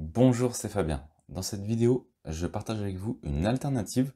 Bonjour, c'est Fabien. Dans cette vidéo, je partage avec vous une alternative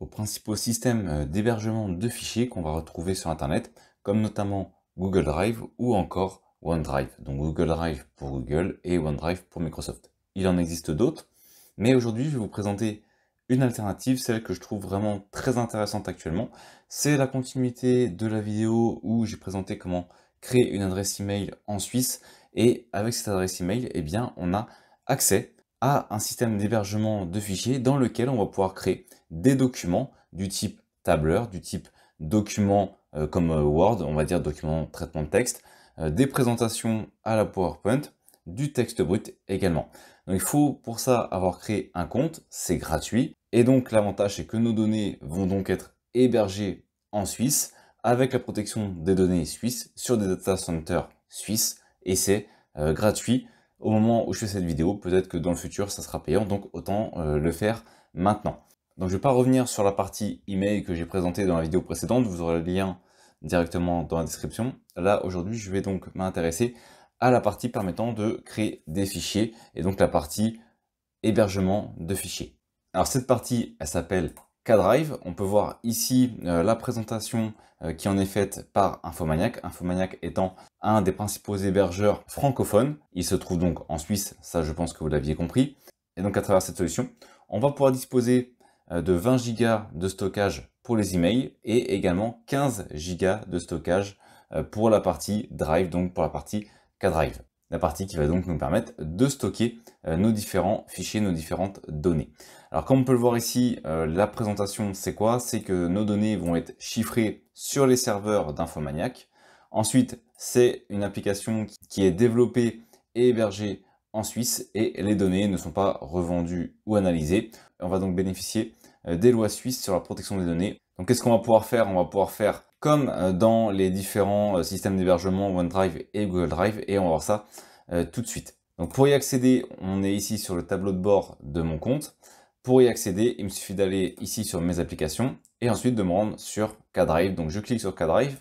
aux principaux systèmes euh, d'hébergement de fichiers qu'on va retrouver sur Internet, comme notamment Google Drive ou encore OneDrive. Donc Google Drive pour Google et OneDrive pour Microsoft. Il en existe d'autres, mais aujourd'hui, je vais vous présenter une alternative, celle que je trouve vraiment très intéressante actuellement. C'est la continuité de la vidéo où j'ai présenté comment créer une adresse email en Suisse. Et avec cette adresse email, eh bien, on a accès à un système d'hébergement de fichiers dans lequel on va pouvoir créer des documents du type tableur, du type document euh, comme euh, Word, on va dire document traitement de texte, euh, des présentations à la PowerPoint, du texte brut également. Donc il faut pour ça avoir créé un compte, c'est gratuit. Et donc l'avantage c'est que nos données vont donc être hébergées en Suisse avec la protection des données suisses sur des data centers suisses et c'est gratuit au moment où je fais cette vidéo, peut-être que dans le futur ça sera payant, donc autant euh, le faire maintenant. Donc je ne vais pas revenir sur la partie email que j'ai présentée dans la vidéo précédente, vous aurez le lien directement dans la description. Là aujourd'hui je vais donc m'intéresser à la partie permettant de créer des fichiers et donc la partie hébergement de fichiers. Alors cette partie elle s'appelle K-Drive. On peut voir ici euh, la présentation euh, qui en est faite par Infomaniac. Infomaniac étant un des principaux hébergeurs francophones. Il se trouve donc en Suisse, ça je pense que vous l'aviez compris. Et donc à travers cette solution, on va pouvoir disposer euh, de 20 Go de stockage pour les emails et également 15 Go de stockage pour la partie Drive, donc pour la partie K-Drive la partie qui va donc nous permettre de stocker euh, nos différents fichiers, nos différentes données. Alors comme on peut le voir ici, euh, la présentation c'est quoi C'est que nos données vont être chiffrées sur les serveurs d'Infomaniac. Ensuite, c'est une application qui est développée et hébergée en Suisse et les données ne sont pas revendues ou analysées. On va donc bénéficier euh, des lois suisses sur la protection des données. Donc qu'est-ce qu'on va pouvoir faire On va pouvoir faire comme euh, dans les différents euh, systèmes d'hébergement OneDrive et Google Drive, et on va voir ça euh, tout de suite. Donc pour y accéder, on est ici sur le tableau de bord de mon compte. Pour y accéder, il me suffit d'aller ici sur mes applications et ensuite de me rendre sur K-Drive. Donc je clique sur K-Drive,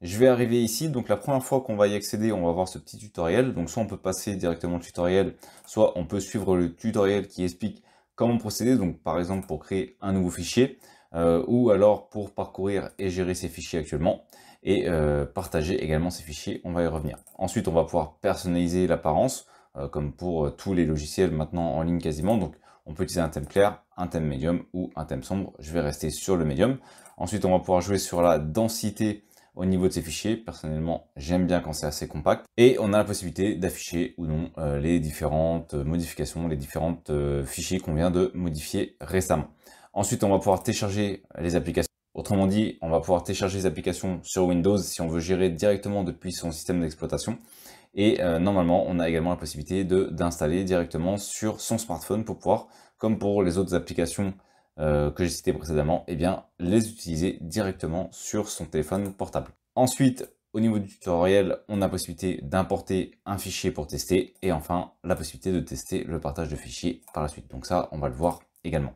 je vais arriver ici. Donc la première fois qu'on va y accéder, on va voir ce petit tutoriel. Donc soit on peut passer directement au tutoriel, soit on peut suivre le tutoriel qui explique comment procéder. Donc par exemple pour créer un nouveau fichier, euh, ou alors pour parcourir et gérer ces fichiers actuellement et euh, partager également ces fichiers, on va y revenir. Ensuite, on va pouvoir personnaliser l'apparence euh, comme pour tous les logiciels maintenant en ligne quasiment. Donc, on peut utiliser un thème clair, un thème médium ou un thème sombre. Je vais rester sur le médium. Ensuite, on va pouvoir jouer sur la densité au niveau de ces fichiers. Personnellement, j'aime bien quand c'est assez compact. Et on a la possibilité d'afficher ou non les différentes modifications, les différents fichiers qu'on vient de modifier récemment. Ensuite, on va pouvoir télécharger les applications. Autrement dit, on va pouvoir télécharger les applications sur Windows si on veut gérer directement depuis son système d'exploitation. Et euh, normalement, on a également la possibilité d'installer directement sur son smartphone pour pouvoir, comme pour les autres applications euh, que j'ai citées précédemment, eh bien, les utiliser directement sur son téléphone portable. Ensuite, au niveau du tutoriel, on a la possibilité d'importer un fichier pour tester et enfin la possibilité de tester le partage de fichiers par la suite. Donc ça, on va le voir également.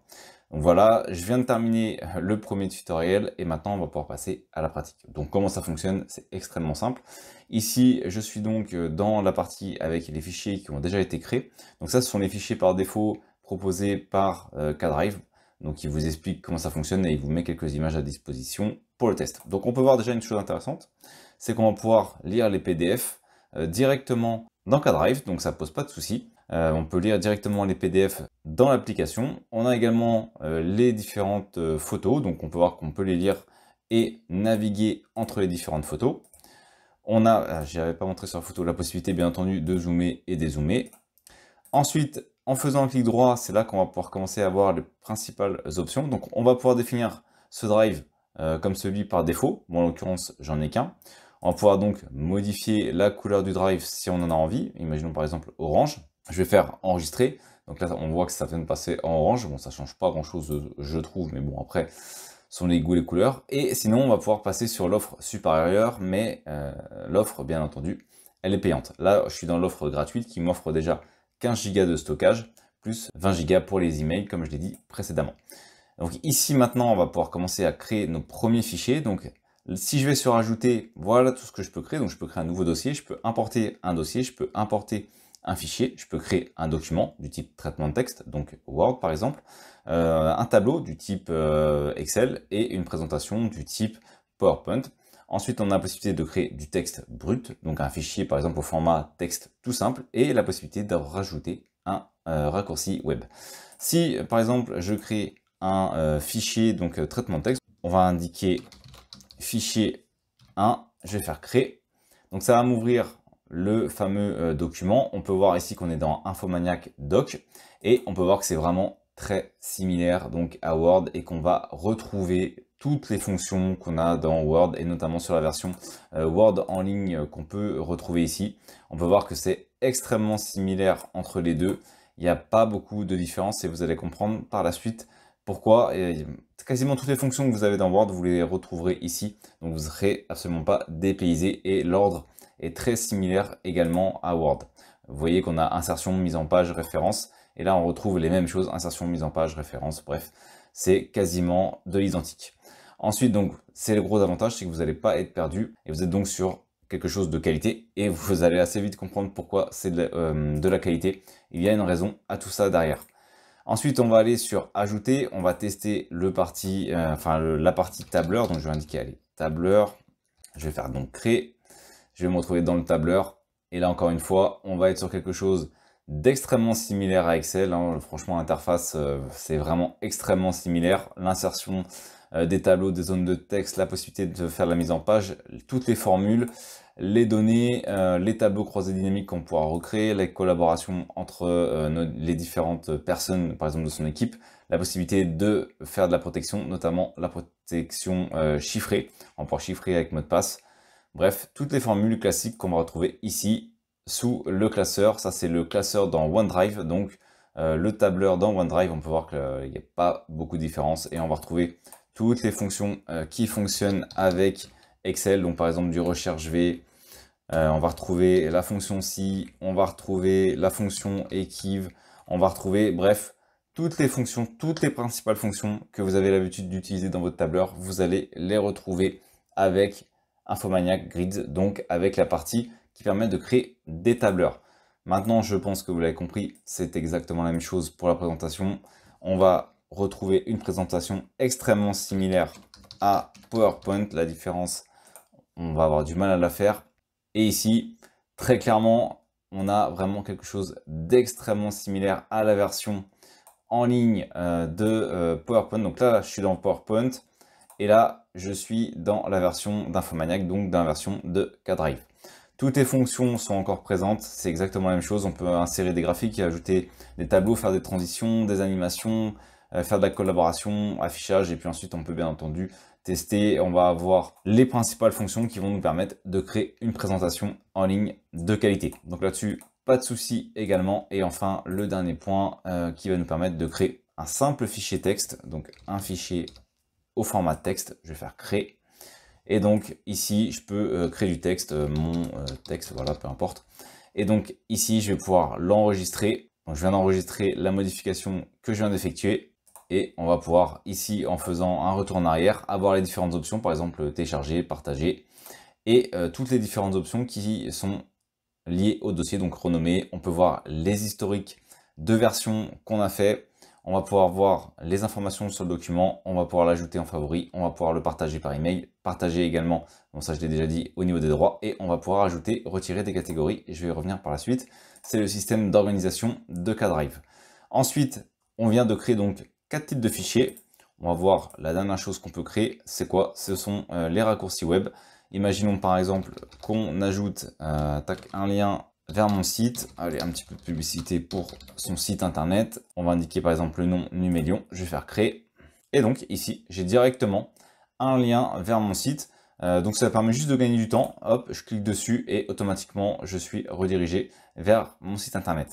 Donc voilà, je viens de terminer le premier tutoriel et maintenant on va pouvoir passer à la pratique. Donc comment ça fonctionne, c'est extrêmement simple. Ici, je suis donc euh, dans la partie avec les fichiers qui ont déjà été créés. Donc ça, ce sont les fichiers par défaut proposés par euh, KDrive. Donc il vous explique comment ça fonctionne et il vous met quelques images à disposition pour le test. Donc on peut voir déjà une chose intéressante, c'est qu'on va pouvoir lire les PDF euh, directement dans KDrive, donc ça ne pose pas de souci. Euh, on peut lire directement les PDF dans l'application. On a également euh, les différentes euh, photos, donc on peut voir qu'on peut les lire et naviguer entre les différentes photos. On a, ah, je n'avais pas montré sur la photo, la possibilité bien entendu de zoomer et dézoomer. Ensuite, en faisant un clic droit, c'est là qu'on va pouvoir commencer à voir les principales options. Donc on va pouvoir définir ce drive comme celui par défaut. Moi en l'occurrence, j'en ai qu'un. On va pouvoir donc modifier la couleur du drive si on en a envie. Imaginons par exemple orange je vais faire enregistrer. Donc là, on voit que ça vient de passer en orange. Bon, ça change pas grand-chose, euh, je trouve, mais bon, après, sont les goûts, les couleurs. Et sinon, on va pouvoir passer sur l'offre supérieure, mais euh, l'offre, bien entendu, elle est payante. Là, je suis dans l'offre gratuite qui m'offre déjà 15 Go de stockage, plus 20 Go pour les emails, comme je l'ai dit précédemment. Donc ici, maintenant, on va pouvoir commencer à créer nos premiers fichiers. Donc, si je vais sur Ajouter, voilà tout ce que je peux créer. Donc, je peux créer un nouveau dossier, je peux importer un dossier, je peux importer un fichier, je peux créer un document du type traitement de texte, donc Word par exemple, euh, un tableau du type euh, Excel et une présentation du type PowerPoint. Ensuite, on a la possibilité de créer du texte brut, donc un fichier par exemple au format texte tout simple, et la possibilité de rajouter un euh, raccourci web. Si par exemple je crée un fichier, donc traitement de texte, on va indiquer fichier 1, je vais faire créer. Donc ça va m'ouvrir le fameux euh, document. On peut voir ici qu'on est dans Infomaniac Doc et on peut voir que c'est vraiment très similaire donc à Word et qu'on va retrouver toutes les fonctions qu'on a dans Word et notamment sur la version euh, Word en ligne euh, qu'on peut retrouver ici. On peut voir que c'est extrêmement similaire entre les deux. Il n'y a pas beaucoup de différence et vous allez comprendre par la suite pourquoi. quasiment toutes les fonctions que vous avez dans Word, vous les retrouverez ici. Donc vous ne serez absolument pas dépaysé et l'ordre est très similaire également à Word. Vous voyez qu'on a insertion, mise en page, référence. Et là, on retrouve les mêmes choses, insertion, mise en page, référence, bref. C'est quasiment de l'identique. Ensuite, donc, c'est le gros avantage, c'est que vous n'allez pas être perdu et vous êtes donc sur quelque chose de qualité et vous allez assez vite comprendre pourquoi c'est euh, de, la qualité. Il y a une raison à tout ça derrière. Ensuite, on va aller sur ajouter, on va tester le parti, euh, enfin la partie tableur, donc je vais indiquer allez, tableur, je vais faire donc créer je vais me retrouver dans le tableur. Et là, encore une fois, on va être sur quelque chose d'extrêmement similaire à Excel. Hein. Franchement, l'interface, euh, c'est vraiment extrêmement similaire. L'insertion euh, des tableaux, des zones de texte, la possibilité de faire la mise en page, toutes les formules, les données, euh, les tableaux croisés dynamiques qu'on pourra recréer, les collaborations entre les différentes personnes, par exemple de son équipe, la possibilité de faire de la protection, notamment la protection chiffrée. en pourra chiffrer avec mot de passe Bref, toutes les formules classiques qu'on va retrouver ici sous le classeur. Ça, c'est le classeur dans OneDrive. Donc, euh, le tableur dans OneDrive, on peut voir qu'il n'y a pas beaucoup de différence. Et on va retrouver toutes les fonctions euh, qui fonctionnent avec Excel. Donc, par exemple, du recherche V. Euh, on va retrouver la fonction si, on va retrouver la fonction EQUIV. on va retrouver, bref, toutes les fonctions, toutes les principales fonctions que vous avez l'habitude d'utiliser dans votre tableur, vous allez les retrouver avec Infomaniac Grid, donc avec la partie qui permet de créer des tableurs. Maintenant, je pense que vous l'avez compris, c'est exactement la même chose pour la présentation. On va retrouver une présentation extrêmement similaire à PowerPoint. La différence, on va avoir du mal à la faire. Et ici, très clairement, on a vraiment quelque chose d'extrêmement similaire à la version en ligne euh, de euh, PowerPoint. Donc là, je suis dans PowerPoint. Et là, je suis dans la version d'Infomaniac, donc dans version de K-Drive. Toutes les fonctions sont encore présentes, c'est exactement la même chose. On peut insérer des graphiques, ajouter des tableaux, faire des transitions, des animations, euh, faire de la collaboration, affichage, et puis ensuite on peut bien entendu tester. On va avoir les principales fonctions qui vont nous permettre de créer une présentation en ligne de qualité. Donc là-dessus, pas de souci également. Et enfin, le dernier point euh, qui va nous permettre de créer un simple fichier texte, donc un fichier format texte. Je vais faire créer. Et donc ici, je peux euh, créer du texte, euh, mon euh, texte, voilà, peu importe. Et donc ici, je vais pouvoir l'enregistrer. je viens d'enregistrer la modification que je viens d'effectuer. Et on va pouvoir ici, en faisant un retour en arrière, avoir les différentes options, par exemple télécharger, partager, et toutes les différentes options qui sont liées au dossier, donc renommé On peut voir les historiques de versions qu'on a fait, on va pouvoir voir les informations sur le document, on va pouvoir l'ajouter en favori, on va pouvoir le partager par email, partager également, bon ça je l'ai déjà dit, au niveau des droits, et on va pouvoir ajouter, retirer des catégories, je vais revenir par la suite. C'est le système d'organisation de K-Drive. Ensuite, on vient de créer donc quatre types de fichiers. On va voir la dernière chose qu'on peut créer, c'est quoi Ce sont euh, les raccourcis web. Imaginons par exemple qu'on ajoute euh, un lien vers mon site. Allez, un petit peu de publicité pour son site internet. On va indiquer par exemple le nom Numélion. Je vais faire créer. Et donc ici, j'ai directement un lien vers mon site. Euh, donc ça permet juste de gagner du temps. Hop, je clique dessus et automatiquement, je suis redirigé vers mon site internet.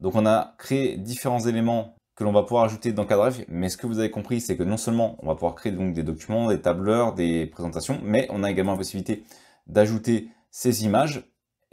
Donc on a créé différents éléments que l'on va pouvoir ajouter dans Cadref. mais ce que vous avez compris, c'est que non seulement on va pouvoir créer donc des documents, des tableurs, des présentations, mais on a également la possibilité d'ajouter ces images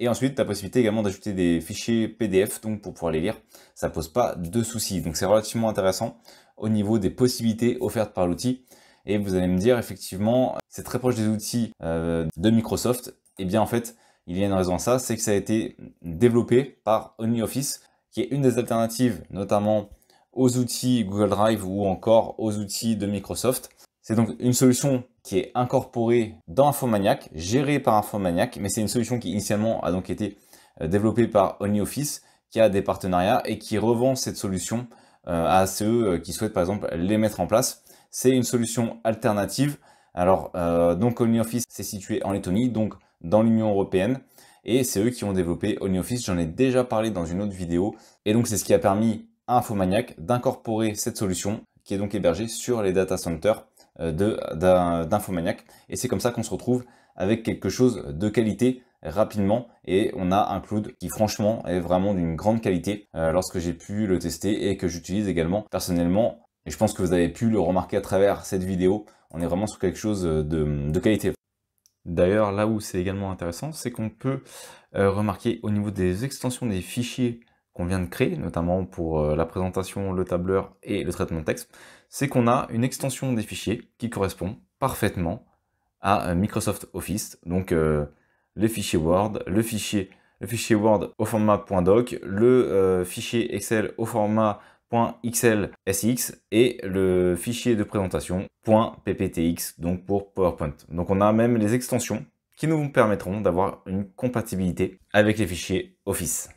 et ensuite, tu as possibilité également d'ajouter des fichiers PDF donc pour pouvoir les lire. Ça pose pas de soucis. Donc c'est relativement intéressant au niveau des possibilités offertes par l'outil. Et vous allez me dire, effectivement, c'est très proche des outils euh, de Microsoft. Et eh bien en fait, il y a une raison à ça, c'est que ça a été développé par OnlyOffice, qui est une des alternatives, notamment aux outils Google Drive ou encore aux outils de Microsoft. C'est donc une solution qui est incorporée dans Infomaniac, gérée par Infomaniac, mais c'est une solution qui initialement a donc été euh, développée par OnlyOffice, qui a des partenariats et qui revend cette solution euh, à ceux euh, qui souhaitent par exemple les mettre en place. C'est une solution alternative. Alors donc OnlyOffice c'est situé en Lettonie, donc dans l'Union Européenne. Et c'est eux qui ont développé OnlyOffice, j'en ai déjà parlé dans une autre vidéo. Et donc c'est ce qui a permis à Infomaniac d'incorporer cette solution qui est donc hébergée sur les data centers euh, d'Infomaniac. Et c'est comme ça qu'on se retrouve avec quelque chose de qualité rapidement et on a un cloud qui franchement est vraiment d'une grande qualité euh, lorsque j'ai pu le tester et que j'utilise également personnellement et je pense que vous avez pu le remarquer à travers cette vidéo on est vraiment sur quelque chose de, de qualité d'ailleurs là où c'est également intéressant c'est qu'on peut euh, remarquer au niveau des extensions des fichiers qu'on vient de créer, notamment pour euh, la présentation, le tableur et le traitement de texte, c'est qu'on a une extension des fichiers qui correspond parfaitement à euh, Microsoft Office, donc euh, le fichier Word, le fichier, Word au format .doc, le fichier Excel au format .xlsx et le fichier de présentation .pptx, donc pour PowerPoint. Donc on a même les extensions qui nous permettront d'avoir une compatibilité avec les fichiers Office.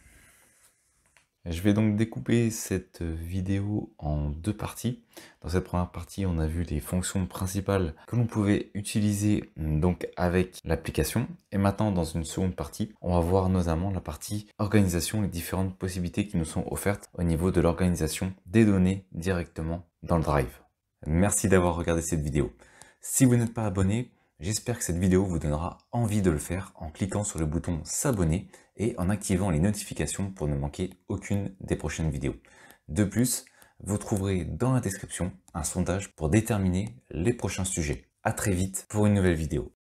Je vais donc découper cette vidéo en deux parties. Dans cette première partie, on a vu les fonctions principales que l'on pouvait utiliser donc avec l'application. Et maintenant, dans une seconde partie, on va voir notamment la partie organisation, les différentes possibilités qui nous sont offertes au niveau de l'organisation des données directement dans le Drive. Merci d'avoir regardé cette vidéo. Si vous n'êtes pas abonné, J'espère que cette vidéo vous donnera envie de le faire en cliquant sur le bouton s'abonner et en activant les notifications pour ne manquer aucune des prochaines vidéos. De plus, vous trouverez dans la description un sondage pour déterminer les prochains sujets. A très vite pour une nouvelle vidéo.